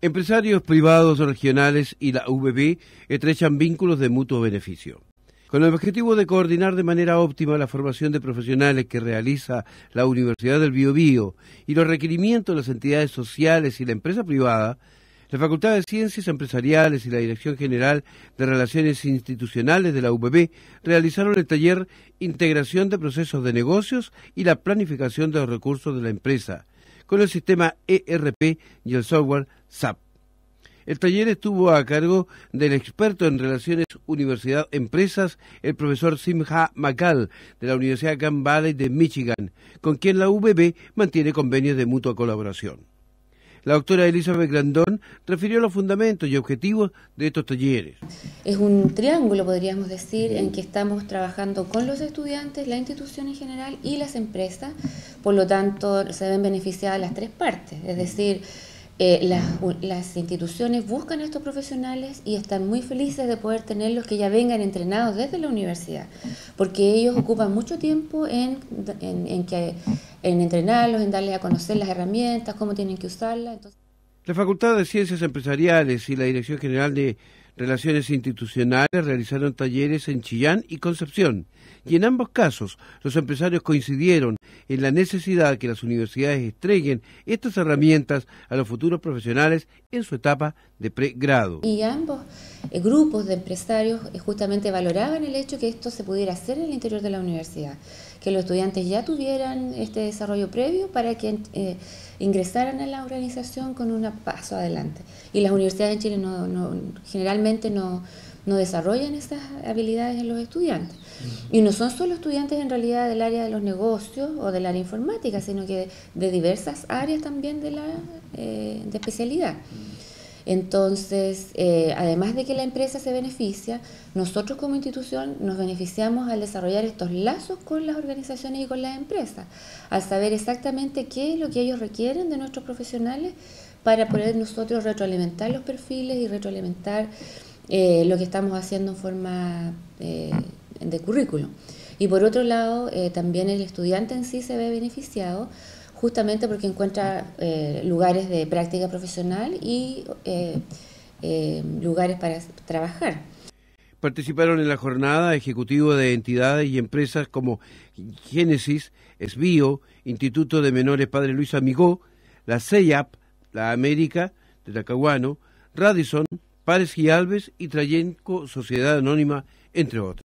Empresarios privados regionales y la VB estrechan vínculos de mutuo beneficio. Con el objetivo de coordinar de manera óptima la formación de profesionales que realiza la Universidad del Biobío y los requerimientos de las entidades sociales y la empresa privada, la Facultad de Ciencias Empresariales y la Dirección General de Relaciones Institucionales de la UBB realizaron el taller Integración de Procesos de Negocios y la Planificación de los Recursos de la Empresa, con el sistema ERP y el software SAP. El taller estuvo a cargo del experto en relaciones universidad-empresas, el profesor Simha Makal, de la Universidad Camp Valley de Michigan, con quien la UBB mantiene convenios de mutua colaboración. La doctora Elizabeth Grandón refirió los fundamentos y objetivos de estos talleres. Es un triángulo, podríamos decir, en que estamos trabajando con los estudiantes, la institución en general y las empresas. Por lo tanto, se ven beneficiadas las tres partes, es decir, eh, las, instituciones buscan a estos profesionales y están muy felices de poder tenerlos que ya vengan entrenados desde la universidad, porque ellos ocupan mucho tiempo en que en entrenarlos, en darles a conocer las herramientas, cómo tienen que usarlas. La Facultad de Ciencias Empresariales y la Dirección General de Relaciones Institucionales realizaron talleres en Chillán y Concepción, y en ambos casos los empresarios coincidieron en la necesidad que las universidades estreguen estas herramientas a los futuros profesionales en su etapa de pregrado. Y ambos eh, grupos de empresarios eh, justamente valoraban el hecho que esto se pudiera hacer en el interior de la universidad que los estudiantes ya tuvieran este desarrollo previo para que eh, ingresaran a la organización con un paso adelante. Y las universidades en Chile generalmente no, desarrollan estas habilidades en los estudiantes. Y no son solo estudiantes en realidad del área de los negocios o del área informática, sino que de diversas áreas también de la eh, de especialidad. Entonces, eh, además de que la empresa se beneficia, nosotros como institución nos beneficiamos al desarrollar estos lazos con las organizaciones y con las empresas, al saber exactamente qué es lo que ellos requieren de nuestros profesionales para poder nosotros retroalimentar los perfiles y retroalimentar eh, lo que estamos haciendo en forma eh, de currículum. Y por otro lado, también el estudiante en sí se ve beneficiado justamente porque encuentra eh, lugares de práctica profesional y eh, eh, lugares para trabajar. Participaron en la jornada ejecutivo de entidades y empresas como Génesis, Esbio, Instituto de Menores Padre Luis Amigo, la CEIAP, la América de Tacahuano, Radisson, y Alves y Trayenco Sociedad Anónima, entre otros.